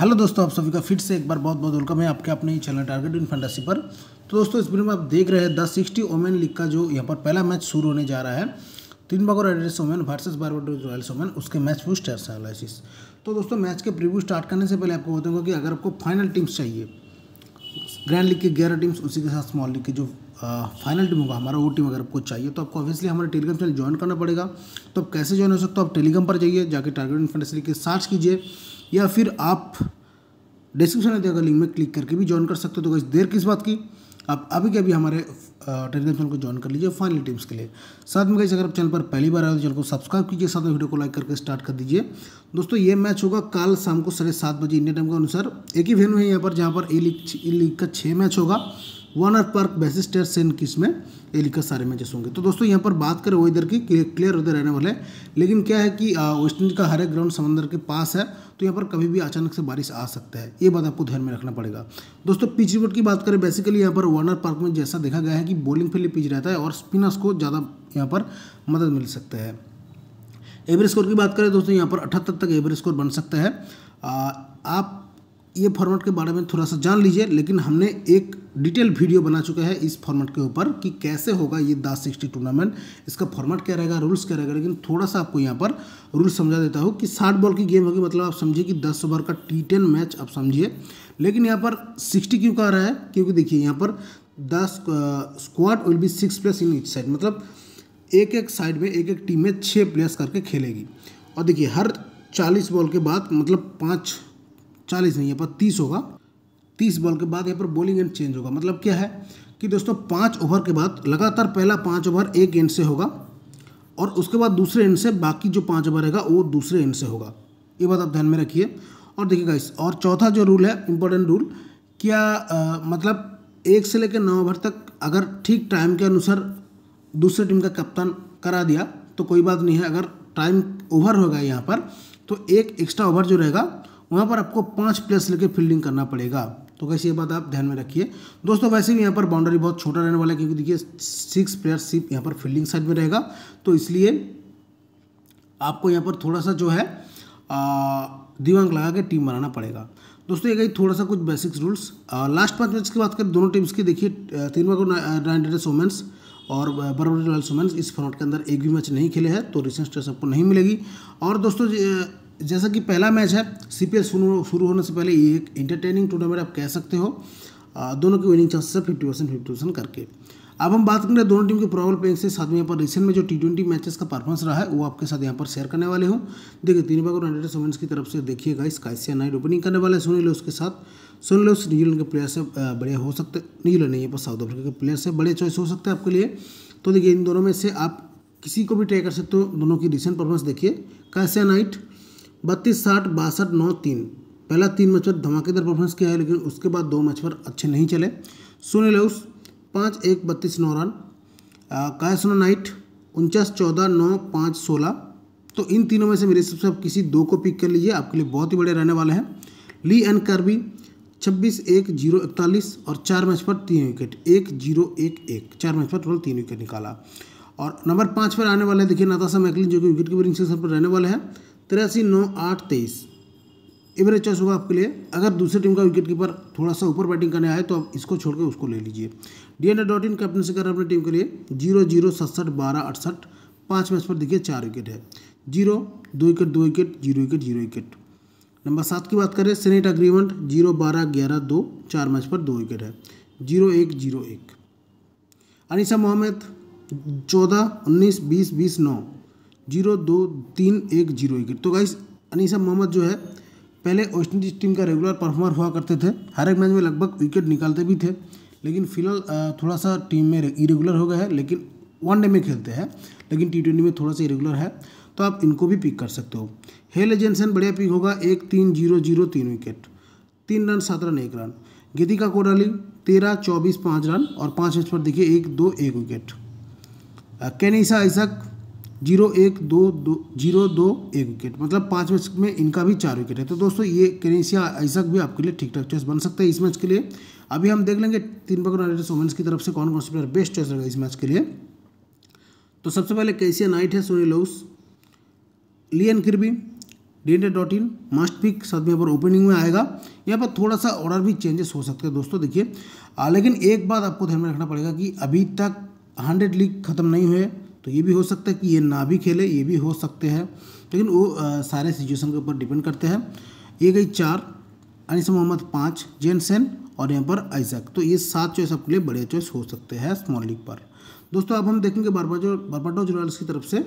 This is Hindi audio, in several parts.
हेलो दोस्तों आप सभी का फिर से एक बार बहुत बहुत वेलकम है आपके अपने चैनल टारगेट इन फंडासी पर तो दोस्तों इस वीडियो में आप देख रहे हैं द सिक्सटी ओमेन लीग का जो यहाँ पर पहला मैच शुरू होने जा रहा है Trinbago riders women versus Barbados Royals women उसके मैच स्टार्स एनालिसिस तो दोस्तों मैच के प्रीव्यू स्टार्ट करने से पहले आपको बताऊँगा कि अगर आपको फाइनल टीम्स चाहिए ग्रैंड लीग की ग्यारह टीम्स उसी के साथ स्मॉल लीग की जो फाइनल टीम होगा हमारा वो टीम अगर आपको चाहिए तो आपको ऑब्वियसली हमारे टेलीग्राम चैनल ज्वाइन करना पड़ेगा तो आप कैसे ज्वाइन हो सकते हो आप टेलीग्राम पर जाइए जाके टारगेट फैंटेसी के सर्च कीजिए या फिर आप डिस्क्रिप्शन में देगा लिंक में क्लिक करके भी ज्वाइन कर सकते हो तो देर किस बात की आप अभी के अभी हमारे टेलीग्राम चैनल को ज्वाइन कर लीजिए फाइनल टीम्स के लिए साथ में अगर आप चैनल पर पहली बार आए तो चैनल को सब्सक्राइब कीजिए साथ में वीडियो को लाइक करके स्टार्ट कर दीजिए दोस्तों ये मैच होगा कल शाम को साढ़े सात बजे इंडिया टाइम के अनुसार एक ही वेन्यू है यहाँ पर जहाँ पर ए लीग ए लीग का छः मैच होगा वन अर्थ पर बेसिस से इन किस में ये सारे मैचेस होंगे तो दोस्तों यहाँ पर बात करें वेदर की क्लियर वेदर रहने वाले लेकिन क्या है कि वेस्ट इंडीज का हर एक ग्राउंड समंदर के पास है तो यहाँ पर कभी भी अचानक से बारिश आ सकता है ये बात आपको ध्यान में रखना पड़ेगा दोस्तों पिच रिपोर्ट की बात करें बेसिकली यहाँ पर वार्नर पार्क में जैसा देखा गया है कि बॉलिंग फील्ड पिच रहता है और स्पिनर्स को ज़्यादा यहाँ पर मदद मिल सकता है एवरेज स्कोर की बात करें दोस्तों यहाँ पर अठहत्तर तक एवरेज स्कोर बन सकता है आप ये फॉर्मेट के बारे में थोड़ा सा जान लीजिए लेकिन हमने एक डिटेल वीडियो बना चुका है इस फॉर्मेट के ऊपर कि कैसे होगा ये दास सिक्सटी टूर्नामेंट इसका फॉर्मेट क्या रहेगा रूल्स क्या रहेगा लेकिन थोड़ा सा आपको यहाँ पर रूल्स समझा देता हूँ कि साठ बॉल की गेम होगी मतलब आप समझिए कि दस ओवर का टी टेन मैच आप समझिए लेकिन यहाँ पर सिक्सटी क्यों कह रहा है क्योंकि देखिए यहाँ पर दस squad will be six place in each side मतलब एक एक साइड में एक एक टीम में छः प्लेयर्स करके खेलेगी और देखिए हर चालीस बॉल के बाद मतलब पाँच चालीस नहीं यहाँ पर तीस होगा तीस बॉल के बाद यहाँ पर बॉलिंग एंड चेंज होगा मतलब क्या है कि दोस्तों पाँच ओवर के बाद लगातार पहला पाँच ओवर एक एंड से होगा और उसके बाद दूसरे एंड से बाकी जो पाँच ओवर रहेगा वो दूसरे एंड से होगा ये बात आप ध्यान में रखिए और देखिएगा इस और चौथा जो रूल है इम्पोर्टेंट रूल क्या आ, मतलब एक से लेकर नौ ओवर तक अगर ठीक टाइम के अनुसार दूसरे टीम का कप्तान करा दिया तो कोई बात नहीं है अगर टाइम ओवर होगा यहाँ पर तो एक एक्स्ट्रा ओवर जो रहेगा वहाँ पर आपको पाँच प्लेस लेकर फील्डिंग करना पड़ेगा तो कैसे ये बात आप ध्यान में रखिए दोस्तों वैसे भी यहाँ पर बाउंड्री बहुत छोटा रहने वाला है क्योंकि देखिए सिक्स प्लेयर सिर्फ यहाँ पर फील्डिंग साइड में रहेगा तो इसलिए आपको यहाँ पर थोड़ा सा जो है दिमाग लगा के टीम बनाना पड़ेगा दोस्तों ये गई थोड़ा सा कुछ बेसिक्स रूल्स लास्ट पाँच मैच की बात करें दोनों टीम्स की देखिए तीन बार को नाइन वोमेंस और बरबरी रॉयल्स वुमेंस इस फॉर्मेट के अंदर एक भी मैच नहीं खेले हैं तो रिसेंट टेस्ट आपको नहीं मिलेगी और दोस्तों जैसा कि पहला मैच है सीपीएल शुरू शुरू होने से पहले ये एक इंटरटेनिंग टूर्नामेंट आप कह सकते हो दोनों की विनिंग चांसेस है फिफ्टी परसेंट फिफ्टी परसेंट करके अब हम बात करें दोनों टीम के प्रॉबल प्लेइंग से साथ में यहाँ पर रिसेंट में जो टी ट्वेंटी मैचेस का परफॉर्मेंस रहा है वो आपके साथ यहाँ पर शेयर करने वाले हूँ देखिए तीन बार और हंड्रेड की तरफ से देखिएगा इस काइसिया नाइट ओपनिंग करने वाले सोनी लो उसके साथ सुन लोस न्यूजीलैंड के प्लेयर से बड़े हो सकते न्यूजीलैंड नहीं है पर साउथ अफ्रीका के प्लेयर से बड़े चॉइस हो सकते हैं आपके लिए तो देखिए इन दोनों में से आप किसी को भी ट्राई कर सकते हो दोनों की रिसेंट परफॉर्मेंस देखिए काइसिया नाइट बत्तीस साठ बासठ नौ तीन पहला तीन मैच पर धमाकेदार परफॉर्मेंस किया है लेकिन उसके बाद दो मैच पर अच्छे नहीं चले सुनील लेउस पाँच एक बत्तीस नौ रन कायसनो नाइट उनचास चौदह नौ पाँच सोलह तो इन तीनों में से मेरे हिसाब से आप किसी दो को पिक कर लीजिए आपके लिए बहुत ही बड़े रहने वाले हैं ली एन कार्बी छब्बीस एक जीरो इकतालीस और चार मैच पर तीन विकेट एक जीरो एक एक चार मैच पर टोटल तीन विकेट निकाला और नंबर पाँच पर आने वाले हैं देखिए नातासा मैकलिन जो कि विकेट कीपरिंग सेक्शन पर रहने वाले हैं तिरासी नौ आठ तेईस एवरेज चॉइस होगा आपके लिए अगर दूसरी टीम का विकेट कीपर थोड़ा सा ऊपर बैटिंग करने आए तो आप इसको छोड़कर उसको ले लीजिए Deandra Dottin captain से कर अपनी टीम के लिए जीरो जीरो सड़सठ बारह अड़सठ पाँच मैच पर देखिए चार विकेट है जीरो दो विकेट दो wicket zero wicket zero wicket number सात की बात करें सेनेट अग्रीमेंट जीरो बारह ग्यारह दो चार मैच पर दो विकेट है जीरो एक जीरो एक अनिसा मोहम्मद चौदह उन्नीस बीस बीस नौ जीरो दो तीन एक जीरो विकेट तो गाइस अनीसा मोहम्मद जो है पहले वेस्ट इंडीज टीम का रेगुलर परफॉर्मर हुआ करते थे हर एक मैच में लगभग विकेट निकालते भी थे लेकिन फिलहाल थोड़ा सा टीम में इरेगुलर हो गया है लेकिन वन डे में खेलते हैं लेकिन टी ट्वेंटी में थोड़ा सा इरेगुलर है तो आप इनको भी पिक कर सकते हो हेल एजेंसन बढ़िया पिक होगा एक तीन जीरो जीरो तीन विकेट तीन रन सात रन एक रन गीतिका कोडाली तेरह चौबीस पाँच रन और पाँच मैच पर देखिए एक दो एक विकेट कैनिसा ऐसा जीरो एक दो दो जीरो दो एक विकेट मतलब पाँच मैच में इनका भी चार विकेट है तो दोस्तों ये क्रेशिया ऐसा भी आपके लिए ठीक ठाक चॉइस बन सकता है इस मैच के लिए अभी हम देख लेंगे तीन पकड़ वोमेंस की तरफ से कौन कौन से प्लेयर बेस्ट चॉइस रहेगा इस मैच के लिए तो सबसे पहले कैसिया नाइट है Sune Luus Leanne Kirby Deandra Dottin must pick सदमे यहाँ पर ओपनिंग में आएगा यहाँ पर थोड़ा सा ऑर्डर भी चेंजेस हो सकते हैं दोस्तों देखिए लेकिन एक बात आपको ध्यान में रखना पड़ेगा कि अभी तक हंड्रेड लीग खत्म नहीं हुए तो ये भी हो सकता है कि ये ना भी खेले ये भी हो सकते हैं लेकिन वो आ, सारे सिचुएशन के ऊपर डिपेंड करते हैं ये गई चार अनिस मोहम्मद पाँच जेनसेन और यहाँ पर आइजक तो ये सात चॉइस आपके लिए बड़े चॉइस हो सकते हैं स्मॉल लीग पर दोस्तों अब हम देखेंगे बारबाजो बारबाडोज रॉयल्स की तरफ से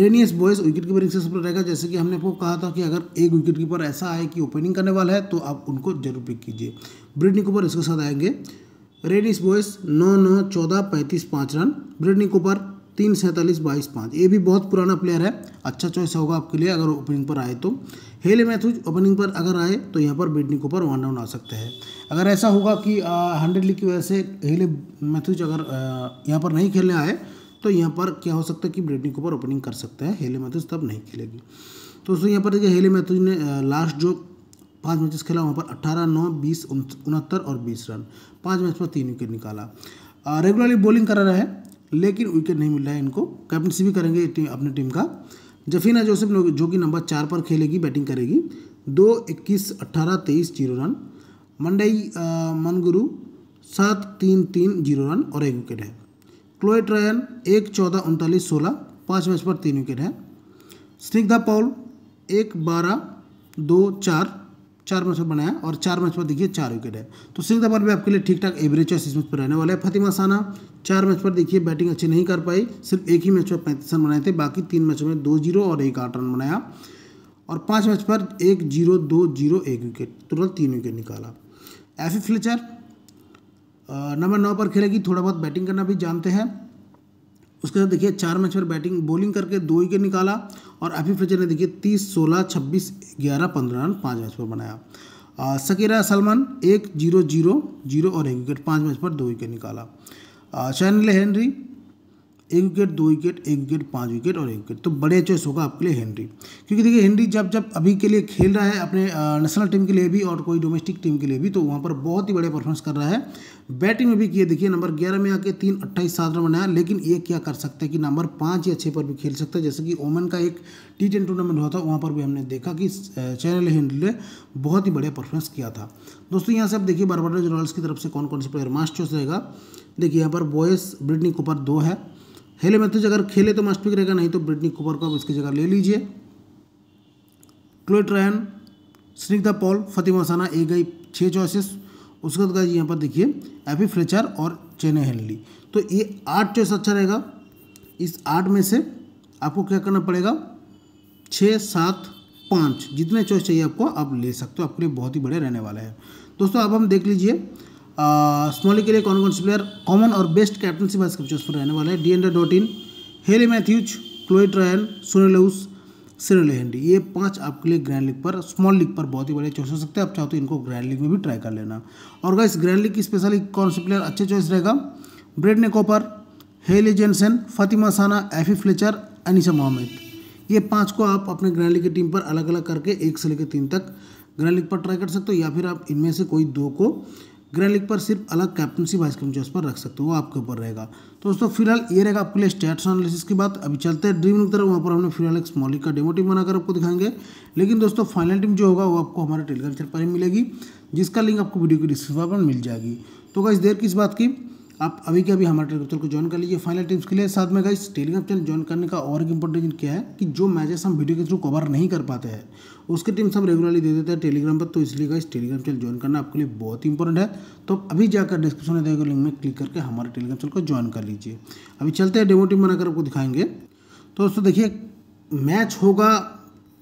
रेनियस बॉयज विकेट कीपरिंग से सफल रहेगा जैसे कि हमने आपको कहा था कि अगर एक विकेट कीपर ऐसा आए कि ओपनिंग करने वाला है तो आप उनको जरूर पिक कीजिए ब्रिड निकोबर इसके साथ आएंगे रेडिस बॉयस नौ नौ चौदह पैंतीस पाँच रन ब्रिडनी कूपर तीन सैंतालीस बाईस पाँच ये भी बहुत पुराना प्लेयर है अच्छा चॉइस होगा आपके लिए अगर ओपनिंग पर आए तो हेले मैथ्यूज ओपनिंग पर अगर आए तो यहाँ पर ब्रेडनी कूपर वन डाउन आ सकते हैं अगर ऐसा होगा कि हंड्रेड लीग की वजह से हेले मैथ्यूज अगर यहाँ पर नहीं खेलने आए तो यहाँ पर क्या हो सकता है कि ब्रिडनी कूपर ओपनिंग कर सकते हैं हेले मैथ्यूज तब नहीं खेलेगी तो दोस्तों यहाँ पर देखिए हेले मैथ्यूज ने लास्ट जो पाँच मैचेस खेला वहाँ पर अट्ठारह नौ बीस उनहत्तर और बीस रन पाँच मैच पर तीन विकेट निकाला रेगुलरली बॉलिंग करा रहा है लेकिन विकेट नहीं मिल रहा है इनको कैप्टनसी भी करेंगे टीम, अपनी टीम का जफीना जोसेफ जो कि नंबर चार पर खेलेगी बैटिंग करेगी दो इक्कीस अट्ठारह तेईस जीरो रन मंडई मनगुरु सात तीन तीन जीरो रन और एक विकेट है क्लोएट रयन एक चौदह उनतालीस सोलह पाँच मैच पर तीन विकेट है स्निग्धा पॉल एक बारह दो चार चार मैच पर बनाया और चार मैच पर देखिए चार विकेट है तो सिंह दबार भी आपके लिए ठीक ठाक एवरेज चॉइस इस मैच पर रहने वाला है फतिमा साना चार मैच पर देखिए बैटिंग अच्छी नहीं कर पाई सिर्फ एक ही मैच पर पैंतीस रन बनाए थे बाकी तीन मैचों में दो जीरो और एक आठ रन बनाया और पाँच मैच पर एक जीरो दो जीरो एक विकेट टोटल तीन विकेट निकाला एफ फ्लेचर नंबर नौ पर खेलेगी थोड़ा बहुत बैटिंग करना भी जानते हैं उसके साथ देखिए चार मैच पर बैटिंग बॉलिंग करके दो विकेट निकाला और अभी फ्रेजर ने देखिए तीस सोलह छब्बीस ग्यारह पंद्रह रन पाँच मैच पर बनाया सकीरा सलमान एक जीरो जीरो जीरो और एक विकेट पाँच मैच पर दो विकेट निकाला शैन हेनरी एक विकेट दो विकेट एक विकेट पाँच विकेट और एक विकेट तो बड़े चॉइस होगा आपके लिए हेनरी क्योंकि देखिए हेनरी जब जब अभी के लिए खेल रहा है अपने नेशनल टीम के लिए भी और कोई डोमेस्टिक टीम के लिए भी तो वहाँ पर बहुत ही बढ़िया परफॉर्मेंस कर रहा है बैटिंग में भी किए देखिए नंबर ग्यारह में आके तीन अट्ठाईस सात रन बनाया लेकिन ये क्या कर सकता है कि नंबर पाँच या छः पर भी खेल सकता है जैसे कि ओमन का एक टी टेन टूर्नामेंट हुआ था वहाँ पर भी हमने देखा कि चैनल हेनरी ने बहुत ही बढ़िया परफॉर्मेंस किया था दोस्तों यहाँ से आप देखिए बारबाडोज रॉयल्स की तरफ से कौन कौन से प्लेयर मास्ट चॉइस रहेगा देखिए यहाँ पर बॉयस ब्रिडनी कुपर दो है हेले मैथ्यूज अगर खेले तो मस्ट पिक रहेगा नहीं तो ब्रिटनी कुपर को आप इसकी जगह ले लीजिए क्लोट रैन स्निग्धा पॉल फतिमा साना ए गई छः चॉइसेस उसके बाद यहाँ पर देखिए एपी फ्लेचर और चेने हेनली तो ये आठ चॉइस अच्छा रहेगा इस आठ में से आपको क्या करना पड़ेगा छः सात पाँच जितने चॉइस चाहिए आपको आप ले सकते हो आपके लिए बहुत ही बड़े रहने वाला है दोस्तों अब हम देख लीजिए स्मॉली के लिए कौन कौन से प्लेयर कॉमन और बेस्ट कैप्टनशिप आज के पर रहने वाले हैं Deandra Dottin Hayley Matthews Chloe Tryon Sune Luus सिरल हेंडी ये पांच आपके लिए ग्रैंड लीग पर स्मॉल लीग पर बहुत ही बड़े चॉइस हो सकते हैं आप चाहो तो इनको ग्रैंड लीग में भी ट्राई कर लेना और गाइस ग्रैंड लीग की स्पेशली कौन से प्लेयर अच्छे चॉइस रहेगा Britney Cooper Hayley Jensen Fatima Sana Afy Fletcher Anisa Mohammed ये पाँच को आप अपने ग्रैंड लीग की टीम पर अलग अलग करके एक से लेकर तीन तक ग्रैंड लीग पर ट्राई कर सकते हो या फिर आप इनमें से कोई दो को ग्रह लीग पर सिर्फ अलग कैप्टनसी वाइस कैप्टन पर रख सकते हो वो आपके ऊपर रहेगा तो दोस्तों फिलहाल ये रहेगा आपके लिए स्टेट्स एनालिसिस की बात अभी चलते हैं ड्रीम लीग तरफ वहाँ पर हमने फिलहाल एक स्मॉल लीग का डेमो टीम बनाकर आपको दिखाएंगे लेकिन दोस्तों फाइनल टीम जो होगा वो आपको हमारे टेलीग्राम चैनल पर ही मिलेगी जिसका लिंक आपको वीडियो की डिस्क्रिप्शन पर मिल जाएगी तो गाइस देर किस बात की आप अभी के अभी हमारे टेलीग्राम चैनल को ज्वाइन कर लीजिए फाइनल टिप्स के लिए साथ में गाइस टेलीग्राम चैनल ज्वाइन करने का और एक इंपॉर्टेंट रीजन क्या है कि जो मैचेस हम वीडियो के थ्रू कवर नहीं कर पाते हैं उसके टीम्स हम रेगुलरली दे देते हैं टेलीग्राम पर तो इसलिए गाइस टेलीग्राम चैनल ज्वाइन करना आपके लिए बहुत इंपॉर्टेंट है तो अभी जाकर डिस्क्रिप्शन में देगा लिंक में क्लिक करके हमारे टेलीग्राम चैनल को ज्वाइन कर लीजिए अभी चलते हैं डेमो टीम बनाकर आपको दिखाएंगे तो दोस्तों देखिए मैच होगा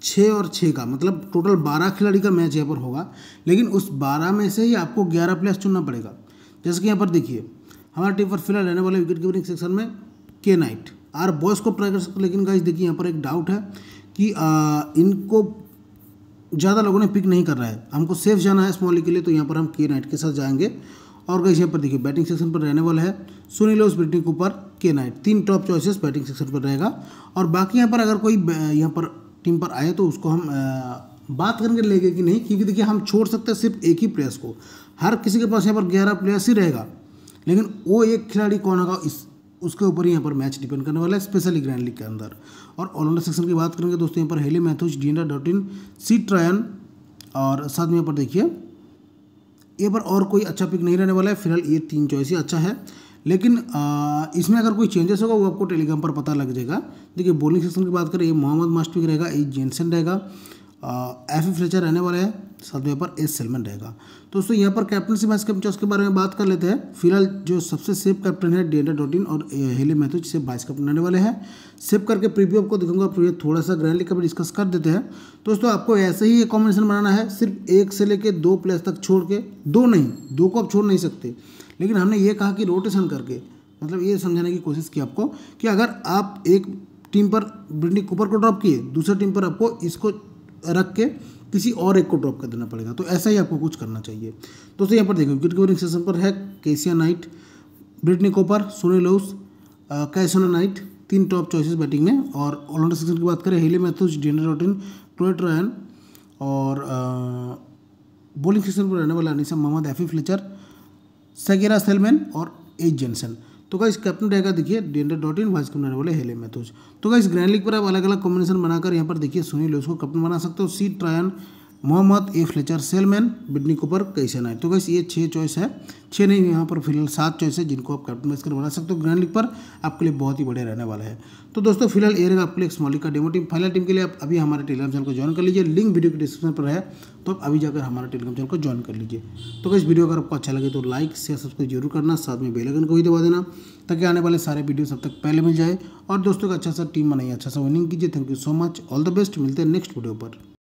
छः और छः का मतलब टोटल बारह खिलाड़ी का मैच यहाँ पर होगा लेकिन उस बारह में से ही आपको ग्यारह प्लेयर्स चुनना पड़ेगा जैसे कि यहाँ पर देखिए हमारा टीम पर फिलहाल रहने वाले विकेट कीपरिंग सेक्शन में के नाइट आर बॉयस को ट्राई कर सकते लेकिन गाइज देखिए यहाँ पर एक डाउट है कि आ, इनको ज़्यादा लोगों ने पिक नहीं कर रहा है हमको सेफ जाना है स्मॉली के लिए तो यहाँ पर हम के नाइट के साथ जाएंगे और गाइज यहाँ पर देखिए बैटिंग सेक्शन पर रहने वाला है सुनील लोस ब्रिटिंग ऊपर के नाइट तीन टॉप चॉइसेस बैटिंग सेक्शन पर रहेगा और बाकी यहाँ पर अगर कोई यहाँ पर टीम पर आए तो उसको हम बात करके लेंगे कि नहीं क्योंकि देखिए हम छोड़ सकते हैं सिर्फ एक ही प्लेयर्स को हर किसी के पास यहाँ पर ग्यारह प्लेयर्स ही रहेगा लेकिन वो एक खिलाड़ी कौन होगा इस उसके ऊपर ही यहाँ पर मैच डिपेंड करने वाला है स्पेशली ग्रैंड लीग के अंदर और ऑलराउंडर सेक्शन की बात करेंगे दोस्तों यहाँ पर Hayley Matthews Deandra Dottin C Tryon और साथ में यहाँ पर देखिए ये पर और कोई अच्छा पिक नहीं रहने वाला है फिलहाल ये तीन चॉइस ही अच्छा है लेकिन आ, इसमें अगर कोई चेंजेस होगा वो आपको टेलीग्राम पर पता लग जाएगा देखिए बॉलिंग सेक्शन की बात करें ये मोहम्मद मास्टविक रहेगा ये जेनसन रहेगा एफ एफ फ्रेचर रहने वाले हैं साथ में पर एस सेलमन रहेगा तो दोस्तों यहाँ पर कैप्टनसी वाइस कैप्टन उसके बारे में बात कर लेते हैं फिलहाल जो सबसे सेफ कैप्टन है डेंडर डोटिन और हेली मैथ्यू जिसे वाइस कैप्टन रहने वाले हैं सेफ करके प्रीव्यू आपको दिखाऊंगा प्रीव्यू थोड़ा सा ग्रैंडली लेकर डिस्कस कर देते हैं दोस्तों आपको ऐसे ही एक कॉम्बिनेशन बनाना है सिर्फ एक से लेकर दो प्लेयर्स तक छोड़ के दो नहीं दो को आप छोड़ नहीं सकते लेकिन हमने ये कहा कि रोटेशन करके मतलब ये समझाने की कोशिश की आपको कि अगर आप एक टीम पर ब्रिंडी कूपर को ड्रॉप किए दूसरे टीम पर आपको इसको रख के किसी और एक को ड्रॉप कर देना पड़ेगा तो ऐसा ही आपको कुछ करना चाहिए दोस्तों यहाँ पर देखो विकेट कीपरिंग सेशन पर है Kycia Knight Britney Cooper Sune Luus Kyshona Knight तीन टॉप चॉइसेस बैटिंग में और ऑलराउंडर सेक्शन की बात करें हेले मैथ्यूज डेनर रॉटिन टोलेट रैन और बॉलिंग सेक्शन पर रहने वाला Anisa Mohammed Afy Fletcher Shakera Selman और एज जेनसन तो गाइस कैप्टन रहेगा देखिए Deandra Dottin vice captain रहने वाले हेले मैथोज तो गाइस ग्रैंड लीग पर आप अलग अलग कॉम्बिनेशन बनाकर यहाँ पर देखिए सुनील उसको कैप्टन बना सकते हो C Tryon Mohammed A Fletcher Selman Britney Cooper कैसे ना तो कैसे ये छः चॉइस है छः नहीं यहाँ पर फिलहाल सात चॉइस है जिनको आप कैप्टन कर बना सकते हो ग्रैंड लीग पर आपके लिए बहुत ही बढ़िया रहने वाला है तो दोस्तों फिलहाल ये रहेगा आपके लिए स्मॉल लीग का डेमो टीम फाइनल टीम के लिए आप अभी हमारे टेलीग्राम चैनल को ज्वाइन कर लीजिए लिंक वीडियो के डिस्क्रिप्शन पर है तो आप अभी जाकर हमारे टेलीग्राम चैनल को ज्वाइन कर लीजिए तो कैसे वीडियो अगर आपको अच्छा लगे तो लाइक शेयर सब्सक्राइब जरूर करना साथ में बेलगन को भी दबा देना ताकि आने वाले सारे वीडियो सब तक पहले मिल जाए और दोस्तों का अच्छा सा टीम बनाइए अच्छा सा विनिंग कीजिए thank you so much all the best मिलते हैं नेक्स्ट वीडियो पर